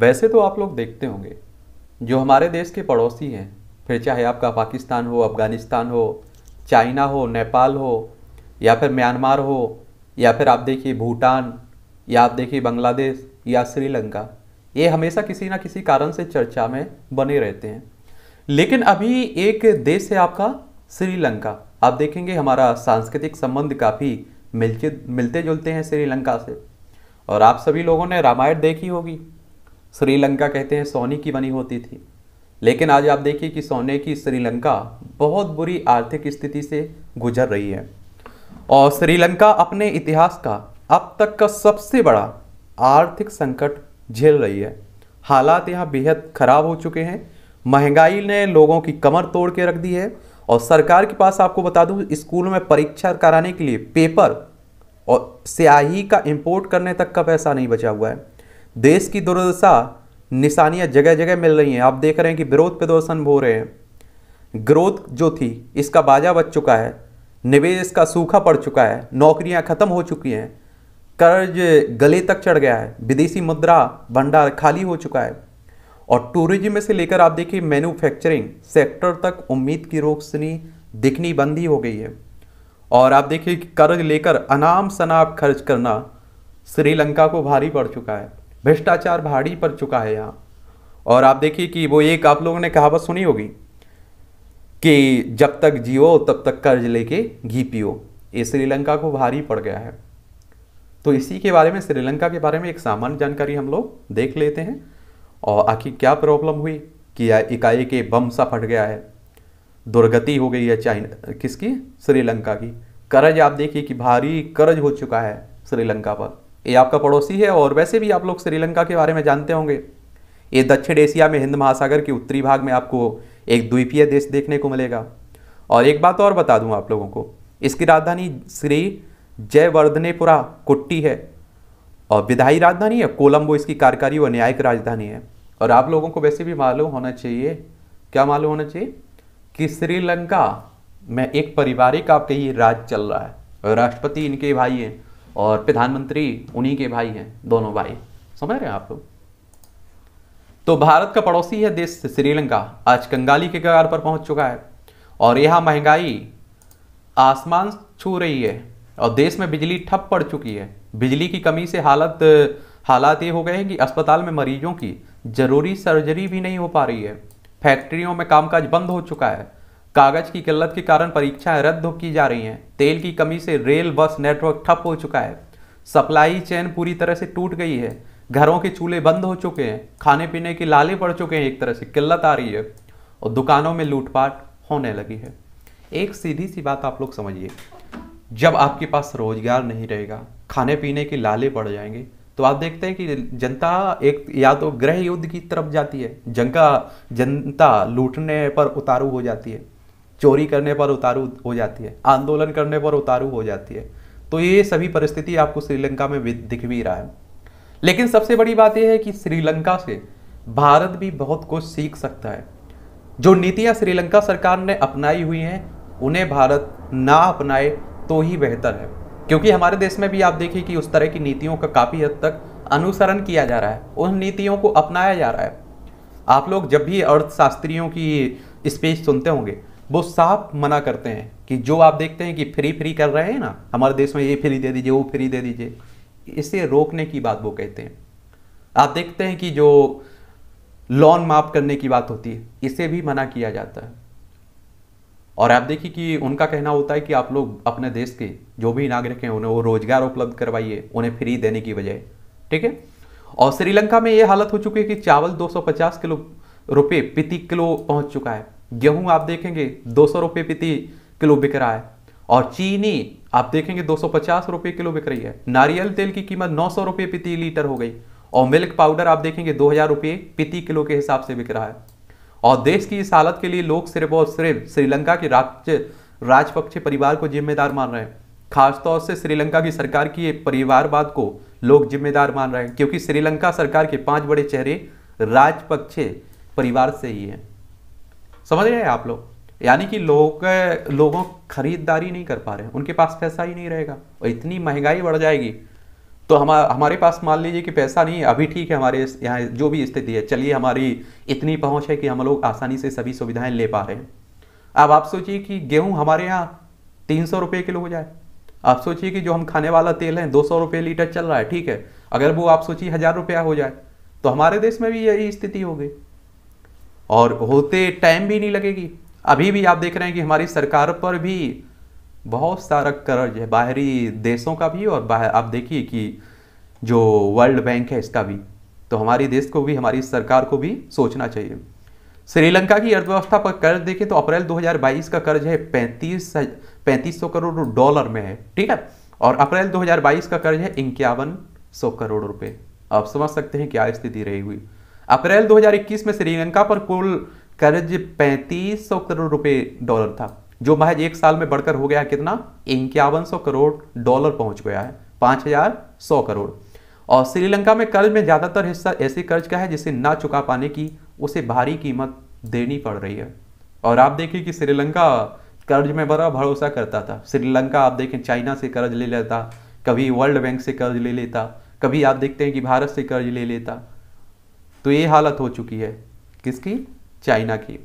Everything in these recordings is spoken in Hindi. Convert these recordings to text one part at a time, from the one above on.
वैसे तो आप लोग देखते होंगे जो हमारे देश के पड़ोसी हैं फिर चाहे आपका पाकिस्तान हो अफगानिस्तान हो चाइना हो नेपाल हो या फिर म्यांमार हो या फिर आप देखिए भूटान या आप देखिए बांग्लादेश या श्रीलंका ये हमेशा किसी ना किसी कारण से चर्चा में बने रहते हैं लेकिन अभी एक देश है आपका श्रीलंका आप देखेंगे हमारा सांस्कृतिक संबंध काफ़ी मिलते मिलते जुलते हैं श्रीलंका से और आप सभी लोगों ने रामायण देखी होगी श्रीलंका कहते हैं सोने की बनी होती थी लेकिन आज आप देखिए कि सोने की श्रीलंका बहुत बुरी आर्थिक स्थिति से गुजर रही है और श्रीलंका अपने इतिहास का अब तक का सबसे बड़ा आर्थिक संकट झेल रही है हालात यहाँ बेहद खराब हो चुके हैं महंगाई ने लोगों की कमर तोड़ के रख दी है और सरकार के पास आपको बता दूं स्कूल में परीक्षा कराने के लिए पेपर और स्याही का इंपोर्ट करने तक का पैसा नहीं बचा हुआ है देश की दुर्दशा निशानियाँ जगह जगह मिल रही हैं आप देख रहे हैं कि विरोध प्रदर्शन हो रहे हैं ग्रोथ जो थी इसका बाजा बच चुका है निवेश इसका सूखा पड़ चुका है नौकरियां ख़त्म हो चुकी हैं कर्ज गले तक चढ़ गया है विदेशी मुद्रा भंडार खाली हो चुका है और टूरिज्म से लेकर आप देखिए मैन्युफैक्चरिंग सेक्टर तक उम्मीद की रोशनी दिखनी बंद ही हो गई है और आप देखिए कर्ज लेकर अनाम शनाब खर्च करना श्रीलंका को भारी पड़ चुका है भ्रष्टाचार भारी पड़ चुका है यहाँ और आप देखिए कि वो एक आप लोगों ने कहावत सुनी होगी कि जब तक जियो तब तक कर्ज लेके घी पियो ये श्रीलंका को भारी पड़ गया है तो इसी के बारे में श्रीलंका के बारे में एक सामान्य जानकारी हम लोग देख लेते हैं और आखिर क्या प्रॉब्लम हुई कि इकाई के बम सा फट गया है दुर्गति हो गई है चाइना किसकी श्रीलंका की कर्ज आप देखिए कि भारी कर्ज हो चुका है श्रीलंका पर ये आपका पड़ोसी है और वैसे भी आप लोग श्रीलंका के बारे में जानते होंगे ये दक्षिण एशिया में हिंद महासागर के उत्तरी भाग में आपको एक द्वीपीय देश देखने को मिलेगा और एक बात और बता दूं आप लोगों को इसकी राजधानी श्री जयवर्धनेपुरा कुट्टी है और विधायी राजधानी है कोलम्बो इसकी कार्यकारी व न्यायिक राजधानी है और आप लोगों को वैसे भी मालूम होना चाहिए क्या मालूम होना चाहिए कि श्रीलंका में एक पारिवारिक आपके ये राज चल रहा है राष्ट्रपति इनके भाई हैं और प्रधानमंत्री उन्हीं के भाई हैं दोनों भाई समझ रहे हैं आप लोग तो भारत का पड़ोसी है देश श्रीलंका आज कंगाली के कगार पर पहुंच चुका है और यह महंगाई आसमान छू रही है और देश में बिजली ठप पड़ चुकी है बिजली की कमी से हालत हालात ये हो गए हैं कि अस्पताल में मरीजों की ज़रूरी सर्जरी भी नहीं हो पा रही है फैक्ट्रियों में कामकाज बंद हो चुका है कागज की किल्लत के कारण परीक्षाएं रद्द की जा रही हैं तेल की कमी से रेल बस नेटवर्क ठप हो चुका है सप्लाई चैन पूरी तरह से टूट गई है घरों के चूल्हे बंद हो चुके हैं खाने पीने के लाले पड़ चुके हैं एक तरह से किल्लत आ रही है और दुकानों में लूटपाट होने लगी है एक सीधी सी बात आप लोग समझिए जब आपके पास रोजगार नहीं रहेगा खाने पीने के लाले पड़ जाएंगे तो आप देखते हैं कि जनता एक या तो गृह युद्ध की तरफ जाती है जनता जनता लूटने पर उतारू हो जाती है चोरी करने पर उतारू हो जाती है आंदोलन करने पर उतारू हो जाती है तो ये सभी परिस्थिति आपको श्रीलंका में दिख भी रहा है लेकिन सबसे बड़ी बात यह है कि श्रीलंका से भारत भी बहुत कुछ सीख सकता है जो नीतियां श्रीलंका सरकार ने अपनाई हुई हैं उन्हें भारत ना अपनाए तो ही बेहतर है क्योंकि हमारे देश में भी आप देखिए कि उस तरह की नीतियों का काफ़ी हद तक अनुसरण किया जा रहा है उन नीतियों को अपनाया जा रहा है आप लोग जब भी अर्थशास्त्रियों की स्पीच सुनते होंगे वो साफ मना करते हैं कि जो आप देखते हैं कि फ्री फ्री कर रहे हैं ना हमारे देश में ये फ्री दे दीजिए वो फ्री दे दीजिए इसे रोकने की बात वो कहते हैं आप देखते हैं कि जो लोन माफ़ करने की बात होती है इसे भी मना किया जाता है और आप देखिए कि उनका कहना होता है कि आप लोग अपने देश के जो भी नागरिक हैं उन्हें वो रोज़गार उपलब्ध करवाइए उन्हें फ्री देने की बजाय ठीक है और श्रीलंका में ये हालत हो चुकी है कि चावल 250 किलो रुपये प्रति किलो पहुंच चुका है गेहूं आप देखेंगे दो सौ रुपये प्रति किलो बिक रहा है और चीनी आप देखेंगे दो सौ पचास रुपये किलो बिक रही है नारियल तेल की कीमत नौ सौ रुपये प्रति लीटर हो गई और मिल्क पाउडर आप देखेंगे दो हज़ार रुपये प्रति किलो के हिसाब से बिक रहा है और देश की इस हालत के लिए लोग सिर्फ और सिर्फ श्रीलंका के राज्य राजपक्षे परिवार को जिम्मेदार मान रहे हैं खासतौर से श्रीलंका की सरकार की परिवारवाद को लोग जिम्मेदार मान रहे हैं क्योंकि श्रीलंका सरकार के पांच बड़े चेहरे राजपक्षे परिवार से ही हैं समझ रहे हैं आप लोग यानी कि लोग लोगों खरीदारी नहीं कर पा रहे हैं उनके पास पैसा ही नहीं रहेगा और इतनी महंगाई बढ़ जाएगी तो हम हमारे पास मान लीजिए कि पैसा नहीं है अभी ठीक है हमारे यहाँ जो भी स्थिति है चलिए हमारी इतनी पहुँच है कि हम लोग आसानी से सभी सुविधाएं ले पा रहे हैं अब आप सोचिए कि गेहूँ हमारे यहाँ तीन सौ रुपये किलो हो जाए आप सोचिए कि जो हम खाने वाला तेल है दो सौ रुपये लीटर चल रहा है ठीक है अगर वो आप सोचिए हज़ार रुपया हो जाए तो हमारे देश में भी यही स्थिति हो गई और होते टाइम भी नहीं लगेगी अभी भी आप देख रहे हैं कि हमारी सरकार पर भी बहुत सारा कर्ज है बाहरी देशों का भी और बाहर आप देखिए कि जो वर्ल्ड बैंक है इसका भी तो हमारे देश को भी हमारी सरकार को भी सोचना चाहिए श्रीलंका की अर्थव्यवस्था पर कर्ज देखें तो अप्रैल 2022 का कर्ज है पैंतीस पैंतीस सौ करोड़ डॉलर में है ठीक है और अप्रैल 2022 का कर्ज है इक्यावन सौ करोड़ रुपए आप समझ सकते हैं क्या स्थिति रही हुई अप्रैल 2021 में श्रीलंका पर कुल कर्ज पैंतीस सौ करोड़ रुपए डॉलर था जो महज एक साल में बढ़कर हो गया कितना इक्यावन सौ करोड़ डॉलर पहुंच गया है पाँच हजार सौ करोड़ और श्रीलंका में कर्ज में ज़्यादातर हिस्सा ऐसे कर्ज का है जिसे ना चुका पाने की उसे भारी कीमत देनी पड़ रही है और आप देखिए कि श्रीलंका कर्ज में बड़ा भरोसा करता था श्रीलंका आप देखें चाइना से कर्ज ले लेता कभी वर्ल्ड बैंक से कर्ज ले लेता कभी आप देखते हैं कि भारत से कर्ज ले लेता तो ये हालत हो चुकी है किसकी चाइना की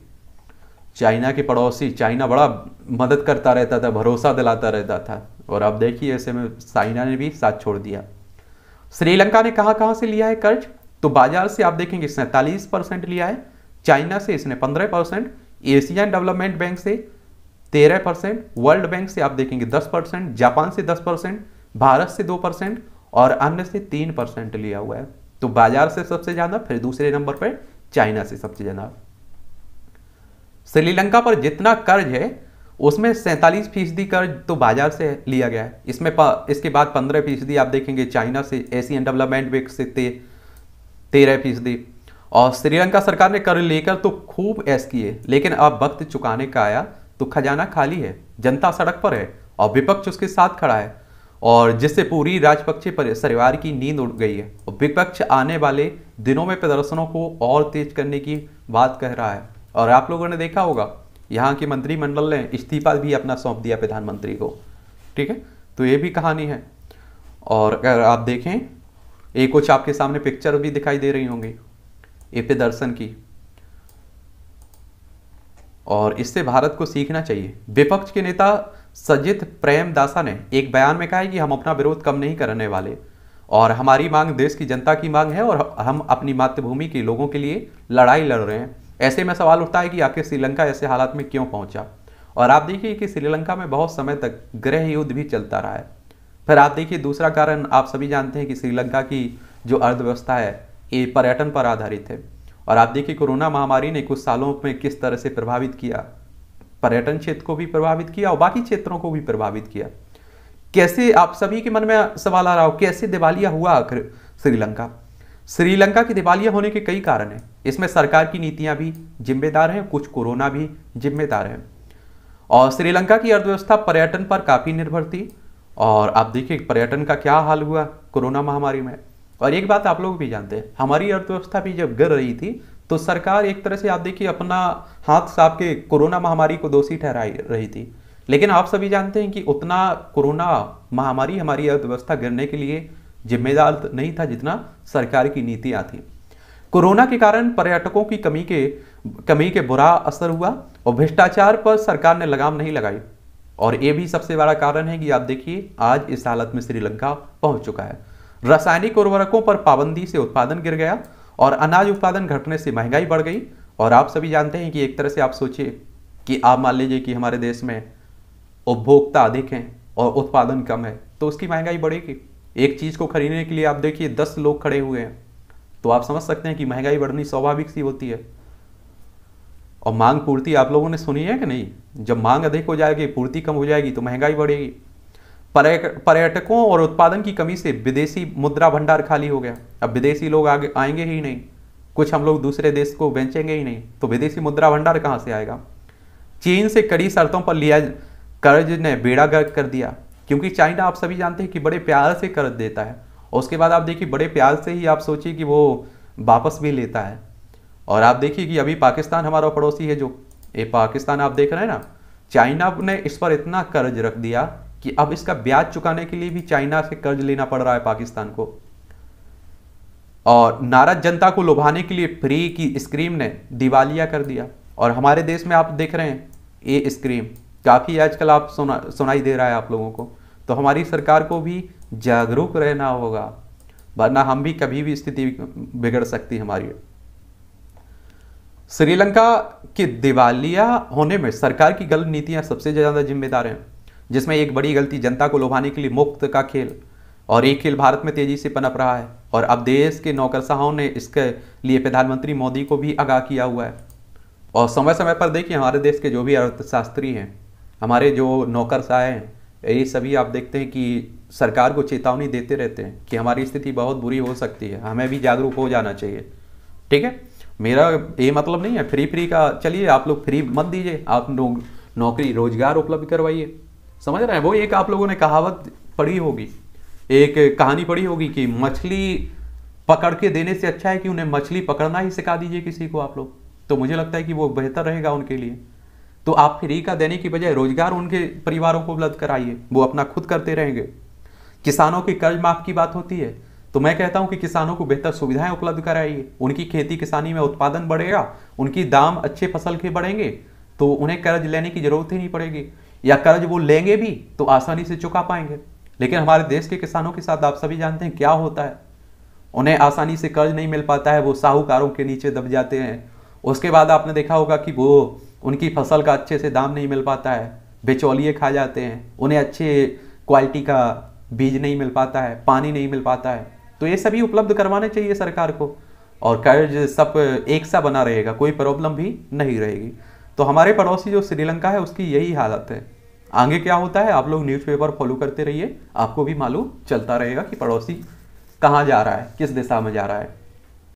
चाइना के पड़ोसी चाइना बड़ा मदद करता रहता था भरोसा दिलाता रहता था और अब देखिए ऐसे में चाइना ने भी साथ छोड़ दिया श्रीलंका ने कहा कहाँ से लिया है कर्ज तो बाजार से आप देखेंगे इसने तालीस परसेंट लिया है चाइना से इसने पंद्रह परसेंट एशियन डेवलपमेंट बैंक से तेरह परसेंट वर्ल्ड बैंक से आप देखेंगे दस परसेंट जापान से दस परसेंट भारत से दो परसेंट और अन्य से तीन परसेंट लिया हुआ है तो बाजार से सबसे ज़्यादा फिर दूसरे नंबर पर चाइना से सबसे ज़्यादा श्रीलंका पर जितना कर्ज है उसमें सैंतालीस फीसदी कर्ज तो बाजार से लिया गया है इसमें इसके बाद पंद्रह फीसदी आप देखेंगे चाइना से एशियन डेवलपमेंट बैंक से ते, तेरह फीसदी और श्रीलंका सरकार ने कर्ज लेकर तो खूब ऐस किए लेकिन अब वक्त चुकाने का आया तो खजाना खाली है जनता सड़क पर है और विपक्ष उसके साथ खड़ा है और जिससे पूरी राजपक्षे परिवार की नींद उड़ गई है और विपक्ष आने वाले दिनों में प्रदर्शनों को और तेज करने की बात कह रहा है और आप लोगों ने देखा होगा यहाँ के मंत्रिमंडल ने इस्तीफा भी अपना सौंप दिया प्रधानमंत्री को ठीक है तो ये भी कहानी है और अगर आप देखें ये कुछ आपके सामने पिक्चर भी दिखाई दे रही होंगी ये पे दर्शन की और इससे भारत को सीखना चाहिए विपक्ष के नेता सजित प्रेमदासा ने एक बयान में कहा है कि हम अपना विरोध कम नहीं करने वाले और हमारी मांग देश की जनता की मांग है और हम अपनी मातृभूमि के लोगों के लिए लड़ाई लड़ रहे हैं ऐसे में सवाल उठता है कि आखिर श्रीलंका ऐसे हालात में क्यों पहुंचा और आप देखिए कि श्रीलंका में बहुत समय तक गृह युद्ध भी चलता रहा है फिर आप देखिए दूसरा कारण आप सभी जानते हैं कि श्रीलंका की जो अर्थव्यवस्था है ये पर्यटन पर आधारित है और आप देखिए कोरोना महामारी ने कुछ सालों में किस तरह से प्रभावित किया पर्यटन क्षेत्र को भी प्रभावित किया और बाकी क्षेत्रों को भी प्रभावित किया कैसे आप सभी के मन में सवाल आ रहा हो कैसे दिवालिया हुआ आखिर श्रीलंका श्रीलंका की दिवालिया होने के कई कारण हैं इसमें सरकार की नीतियां भी जिम्मेदार हैं कुछ कोरोना भी जिम्मेदार हैं और श्रीलंका की अर्थव्यवस्था पर्यटन पर काफ़ी निर्भर थी और आप देखिए पर्यटन का क्या हाल हुआ कोरोना महामारी में और एक बात आप लोग भी जानते हैं हमारी अर्थव्यवस्था भी जब गिर रही थी तो सरकार एक तरह से आप देखिए अपना हाथ साफ के कोरोना महामारी को दोषी ठहरा रही थी लेकिन आप सभी जानते हैं कि उतना कोरोना महामारी हमारी अर्थव्यवस्था गिरने के लिए जिम्मेदार तो नहीं था जितना सरकार की नीति थी कोरोना के कारण पर्यटकों की कमी के कमी के बुरा असर हुआ और भ्रष्टाचार पर सरकार ने लगाम नहीं लगाई और ये भी सबसे बड़ा कारण है कि आप देखिए आज इस हालत में श्रीलंका पहुंच चुका है रासायनिक उर्वरकों पर पाबंदी से उत्पादन गिर गया और अनाज उत्पादन घटने से महंगाई बढ़ गई और आप सभी जानते हैं कि एक तरह से आप सोचिए कि आप मान लीजिए कि हमारे देश में उपभोक्ता अधिक हैं और उत्पादन कम है तो उसकी महंगाई बढ़ेगी एक चीज़ को खरीदने के लिए आप देखिए दस लोग खड़े हुए हैं तो आप समझ सकते हैं कि महंगाई बढ़नी स्वाभाविक सी होती है और मांग पूर्ति आप लोगों ने सुनी है कि नहीं जब मांग अधिक हो जाएगी पूर्ति कम हो जाएगी तो महंगाई बढ़ेगी पर्यटकों और उत्पादन की कमी से विदेशी मुद्रा भंडार खाली हो गया अब विदेशी लोग आगे आएंगे ही नहीं कुछ हम लोग दूसरे देश को बेचेंगे ही नहीं तो विदेशी मुद्रा भंडार कहाँ से आएगा चीन से कड़ी शर्तों पर लिया कर्ज ने बेड़ा गर्क कर दिया क्योंकि चाइना आप सभी जानते हैं कि बड़े प्यार से कर्ज देता है और उसके बाद आप देखिए बड़े प्यार से ही आप सोचिए कि वो वापस भी लेता है और आप देखिए कि अभी पाकिस्तान हमारा पड़ोसी है जो ये पाकिस्तान आप देख रहे हैं ना चाइना ने इस पर इतना कर्ज रख दिया कि अब इसका ब्याज चुकाने के लिए भी चाइना से कर्ज लेना पड़ रहा है पाकिस्तान को और नाराज जनता को लुभाने के लिए फ्री की स्क्रीम ने दिवालिया कर दिया और हमारे देश में आप देख रहे हैं ये स्क्रीम काफ़ी आजकल आप सुना सुनाई दे रहा है आप लोगों को तो हमारी सरकार को भी जागरूक रहना होगा वरना हम भी कभी भी स्थिति बिगड़ सकती हमारी श्रीलंका के दिवालिया होने में सरकार की गलत नीतियां सबसे ज़्यादा जिम्मेदार हैं जिसमें एक बड़ी गलती जनता को लुभाने के लिए मुफ्त का खेल और ये खेल भारत में तेजी से पनप रहा है और अब देश के नौकरशाहों ने इसके लिए प्रधानमंत्री मोदी को भी आगाह किया हुआ है और समय समय पर देखिए हमारे देश के जो भी अर्थशास्त्री हैं हमारे जो नौकरशाह हैं ये सभी आप देखते हैं कि सरकार को चेतावनी देते रहते हैं कि हमारी स्थिति बहुत बुरी हो सकती है हमें भी जागरूक हो जाना चाहिए ठीक है मेरा ये मतलब नहीं है फ्री फ्री का चलिए आप लोग फ्री मत दीजिए आप लोग नौकरी रोजगार उपलब्ध करवाइए समझ रहे हैं वो एक आप लोगों ने कहावत पढ़ी होगी एक कहानी पढ़ी होगी कि मछली पकड़ के देने से अच्छा है कि उन्हें मछली पकड़ना ही सिखा दीजिए किसी को आप लोग तो मुझे लगता है कि वो बेहतर रहेगा उनके लिए तो आप फ्री का देने की बजाय रोजगार उनके परिवारों को उपलब्ध कराइए वो अपना खुद करते रहेंगे किसानों की कर्ज माफ की बात होती है तो मैं कहता हूं कि किसानों को बेहतर सुविधाएं उपलब्ध कराइए उनकी खेती किसानी में उत्पादन बढ़ेगा उनकी दाम अच्छे फसल के बढ़ेंगे तो उन्हें कर्ज लेने की जरूरत ही नहीं पड़ेगी या कर्ज वो लेंगे भी तो आसानी से चुका पाएंगे लेकिन हमारे देश के किसानों के साथ आप सभी जानते हैं क्या होता है उन्हें आसानी से कर्ज नहीं मिल पाता है वो साहूकारों के नीचे दब जाते हैं उसके बाद आपने देखा होगा कि वो उनकी फसल का अच्छे से दाम नहीं मिल पाता है बिचौलिए खा जाते हैं उन्हें अच्छे क्वालिटी का बीज नहीं मिल पाता है पानी नहीं मिल पाता है तो ये सभी उपलब्ध करवाने चाहिए सरकार को और कर्ज सब एक सा बना रहेगा कोई प्रॉब्लम भी नहीं रहेगी तो हमारे पड़ोसी जो श्रीलंका है उसकी यही हालत है आगे क्या होता है आप लोग न्यूज़पेपर फॉलो करते रहिए आपको भी मालूम चलता रहेगा कि पड़ोसी कहाँ जा रहा है किस दिशा में जा रहा है